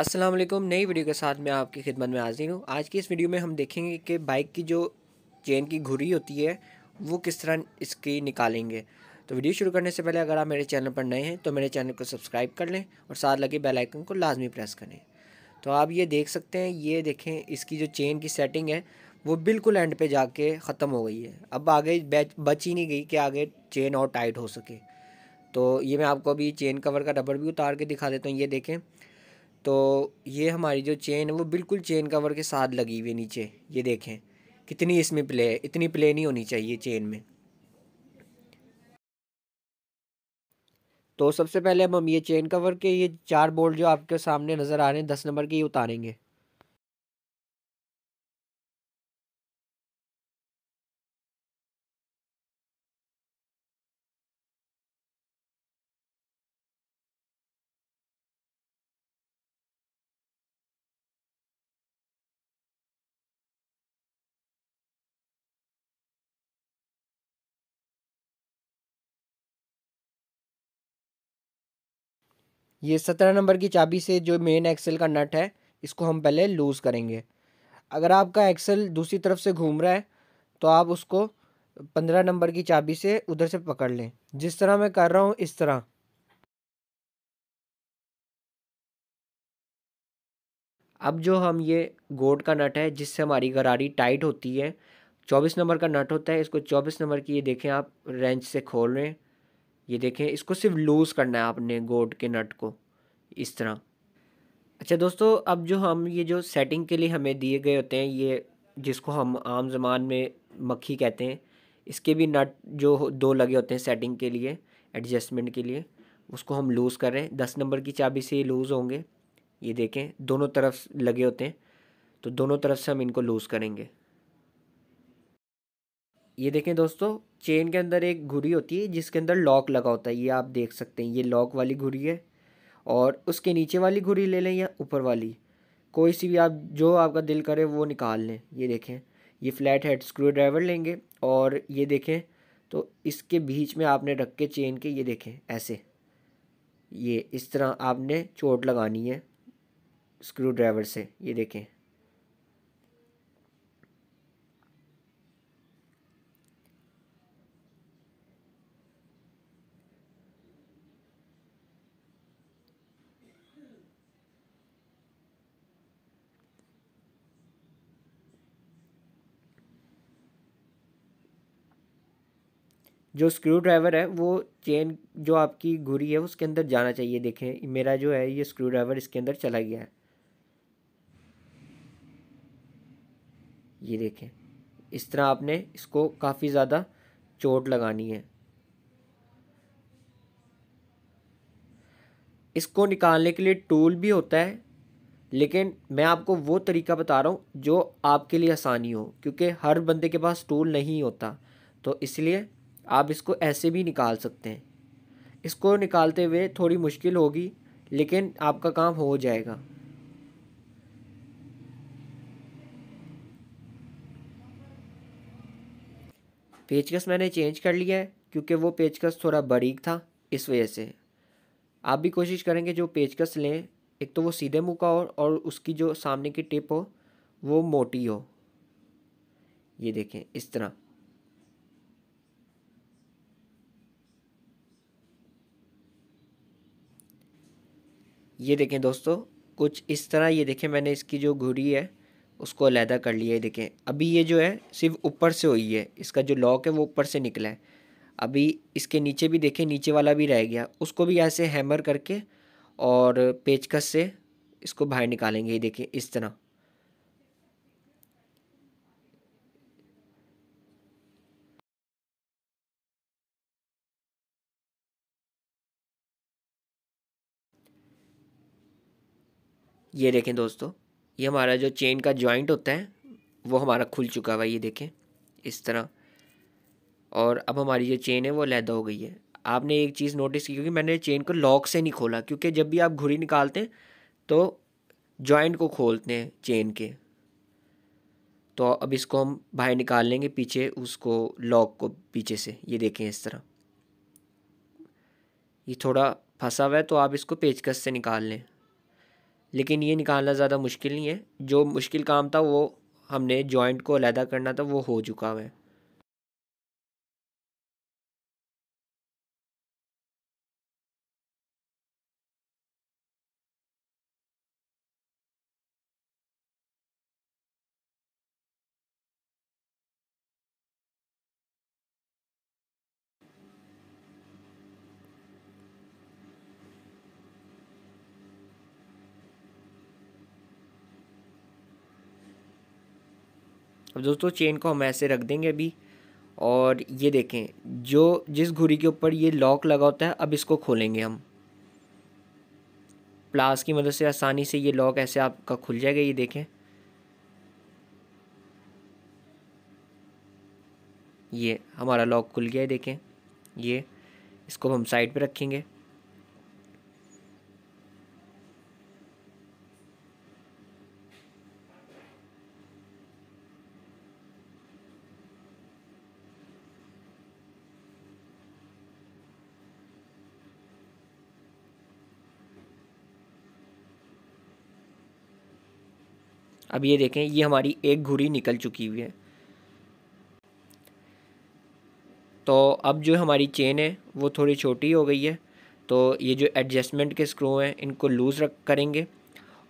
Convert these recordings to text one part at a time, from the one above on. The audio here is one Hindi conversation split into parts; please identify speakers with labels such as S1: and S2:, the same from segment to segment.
S1: अस्सलाम वालेकुम नई वीडियो के साथ मैं आपकी खिदमत में हाजिर हूँ आज की इस वीडियो में हम देखेंगे कि बाइक की जो चेन की घुरी होती है वो किस तरह इसकी निकालेंगे तो वीडियो शुरू करने से पहले अगर आप मेरे चैनल पर नए हैं तो मेरे चैनल को सब्सक्राइब कर लें और साथ लगे बेल आइकन को लाजमी प्रेस करें तो आप ये देख सकते हैं ये देखें इसकी जो चेन की सेटिंग है वो बिल्कुल एंड पे जाके ख़त्म हो गई है अब आगे बच ही नहीं गई कि आगे चेन और टाइट हो सके तो ये मैं आपको अभी चेन कवर का रबड़ भी उतार के दिखा देता हूँ ये देखें तो ये हमारी जो चेन है वो बिल्कुल चेन कवर के साथ लगी हुई है नीचे ये देखें कितनी इसमें प्ले है इतनी प्ले नहीं होनी चाहिए चेन में तो सबसे पहले अब हम ये चेन कवर के ये चार बोल्ट जो आपके सामने नज़र आ रहे हैं दस नंबर के ये उतारेंगे ये सत्रह नंबर की चाबी से जो मेन एक्सेल का नट है इसको हम पहले लूज़ करेंगे अगर आपका एक्सेल दूसरी तरफ से घूम रहा है तो आप उसको पंद्रह नंबर की चाबी से उधर से पकड़ लें जिस तरह मैं कर रहा हूँ इस तरह अब जो हम ये गोड का नट है जिससे हमारी गरारी टाइट होती है चौबीस नंबर का नट होता है इसको चौबीस नंबर की ये देखें आप रेंच से खोल रहे हैं ये देखें इसको सिर्फ लूज़ करना है आपने गोट के नट को इस तरह अच्छा दोस्तों अब जो हम ये जो सेटिंग के लिए हमें दिए गए होते हैं ये जिसको हम आम जमान में मक्खी कहते हैं इसके भी नट जो दो लगे होते हैं सेटिंग के लिए एडजस्टमेंट के लिए उसको हम लूज़ कर रहे हैं दस नंबर की चाबी से ये लूज़ होंगे ये देखें दोनों तरफ लगे होते हैं तो दोनों तरफ से हम इनको लूज़ करेंगे ये देखें दोस्तों चेन के अंदर एक घुरी होती है जिसके अंदर लॉक लगा होता है ये आप देख सकते हैं ये लॉक वाली घुरी है और उसके नीचे वाली घुरी ले लें या ऊपर वाली कोई सी भी आप जो आपका दिल करे वो निकाल लें ये देखें ये फ्लैट हेड स्क्रू ड्राइवर लेंगे और ये देखें तो इसके बीच में आपने रख के चेन के ये देखें ऐसे ये इस तरह आपने चोट लगानी है स्क्रू ड्राइवर से ये देखें जो स्क्रू ड्राइवर है वो चेन जो आपकी घुरी है उसके अंदर जाना चाहिए देखें मेरा जो है ये स्क्रू ड्राइवर इसके अंदर चला गया है ये देखें इस तरह आपने इसको काफ़ी ज़्यादा चोट लगानी है इसको निकालने के लिए टूल भी होता है लेकिन मैं आपको वो तरीका बता रहा हूँ जो आपके लिए आसानी हो क्योंकि हर बंदे के पास टूल नहीं होता तो इसलिए आप इसको ऐसे भी निकाल सकते हैं इसको निकालते हुए थोड़ी मुश्किल होगी लेकिन आपका काम हो जाएगा पेचकस मैंने चेंज कर लिया है क्योंकि वो पेचकस थोड़ा बारीक था इस वजह से आप भी कोशिश करेंगे जो पेचकस लें एक तो वो सीधे मुँह का हो और उसकी जो सामने की टिप हो वो मोटी हो ये देखें इस तरह ये देखें दोस्तों कुछ इस तरह ये देखें मैंने इसकी जो घुड़ी है उसको अलहदा कर लिया है देखें अभी ये जो है सिर्फ ऊपर से हुई है इसका जो लॉक है वो ऊपर से निकला है अभी इसके नीचे भी देखें नीचे वाला भी रह गया उसको भी ऐसे हैमर करके और पेचकस से इसको बाहर निकालेंगे ये देखें इस तरह ये देखें दोस्तों ये हमारा जो चेन का जॉइंट होता है वो हमारा खुल चुका हुआ ये देखें इस तरह और अब हमारी जो चेन है वो लहदा हो गई है आपने एक चीज़ नोटिस की क्योंकि मैंने चेन को लॉक से नहीं खोला क्योंकि जब भी आप घुड़ी निकालते हैं तो जॉइंट को खोलते हैं चेन के तो अब इसको हम बाहर निकाल लेंगे पीछे उसको लॉक को पीछे से ये देखें इस तरह ये थोड़ा फंसा हुआ है तो आप इसको पेचकस से निकाल लें लेकिन ये निकालना ज़्यादा मुश्किल नहीं है जो मुश्किल काम था वो हमने जॉइंट को अलहदा करना था वो हो चुका है अब दोस्तों चेन को हम ऐसे रख देंगे अभी और ये देखें जो जिस घुड़ी के ऊपर ये लॉक लगा होता है अब इसको खोलेंगे हम प्लास की मदद से आसानी से ये लॉक ऐसे आपका खुल जाएगा ये देखें ये हमारा लॉक खुल गया है देखें ये इसको हम साइड पे रखेंगे अब ये देखें ये हमारी एक घुरी निकल चुकी हुई है तो अब जो हमारी चेन है वो थोड़ी छोटी हो गई है तो ये जो एडजस्टमेंट के स्क्रू हैं इनको लूज़ रख करेंगे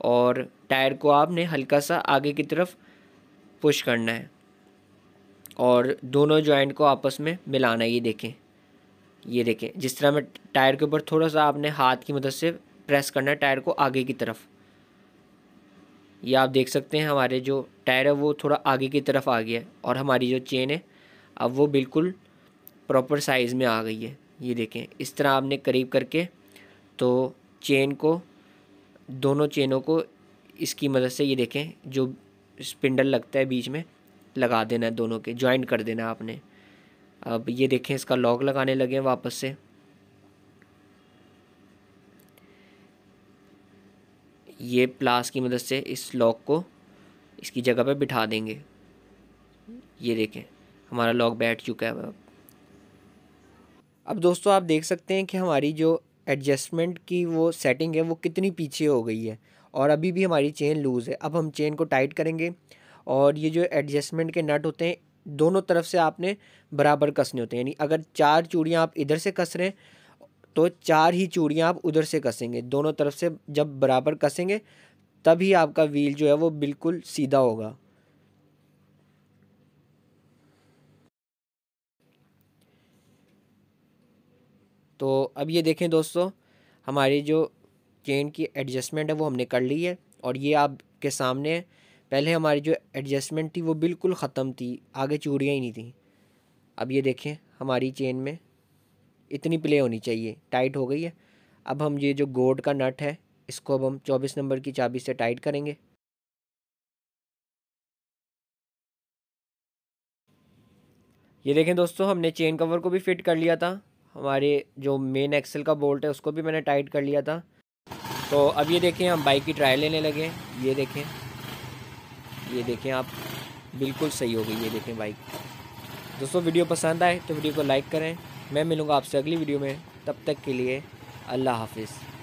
S1: और टायर को आपने हल्का सा आगे की तरफ पुश करना है और दोनों जॉइंट को आपस में मिलाना ये देखें ये देखें जिस तरह मैं टायर के ऊपर थोड़ा सा आपने हाथ की मदद से प्रेस करना है टायर को आगे की तरफ ये आप देख सकते हैं हमारे जो टायर है वो थोड़ा आगे की तरफ आ गया है और हमारी जो चेन है अब वो बिल्कुल प्रॉपर साइज़ में आ गई है ये देखें इस तरह आपने करीब करके तो चेन को दोनों चेनों को इसकी मदद से ये देखें जो स्पिंडल लगता है बीच में लगा देना है दोनों के जॉइंट कर देना आपने अब ये देखें इसका लॉक लगाने लगे वापस से ये प्लास की मदद से इस लॉक को इसकी जगह पे बिठा देंगे ये देखें हमारा लॉक बैठ चुका है अब अब दोस्तों आप देख सकते हैं कि हमारी जो एडजस्टमेंट की वो सेटिंग है वो कितनी पीछे हो गई है और अभी भी हमारी चेन लूज़ है अब हम चेन को टाइट करेंगे और ये जो एडजस्टमेंट के नट होते हैं दोनों तरफ से आपने बराबर कसने होते हैं यानी अगर चार चूड़ियाँ आप इधर से कस रहे हैं तो चार ही चूड़ियाँ आप उधर से कसेंगे दोनों तरफ से जब बराबर कसेंगे तभी आपका व्हील जो है वो बिल्कुल सीधा होगा तो अब ये देखें दोस्तों हमारी जो चेन की एडजस्टमेंट है वो हमने कर ली है और ये आपके सामने है पहले हमारी जो एडजस्टमेंट थी वो बिल्कुल ख़त्म थी आगे चूड़ियाँ ही नहीं थी अब ये देखें हमारी चेन में इतनी प्ले होनी चाहिए टाइट हो गई है अब हम ये जो गोड का नट है इसको अब हम चौबीस नंबर की चाबी से टाइट करेंगे ये देखें दोस्तों हमने चेन कवर को भी फिट कर लिया था हमारे जो मेन एक्सल का बोल्ट है उसको भी मैंने टाइट कर लिया था तो अब ये देखें हम बाइक की ट्रायल लेने लगे ये देखें ये देखें आप बिल्कुल सही हो गई ये देखें बाइक दोस्तों वीडियो पसंद आए तो वीडियो को लाइक करें मैं मिलूँगा आपसे अगली वीडियो में तब तक के लिए अल्लाह हाफिज़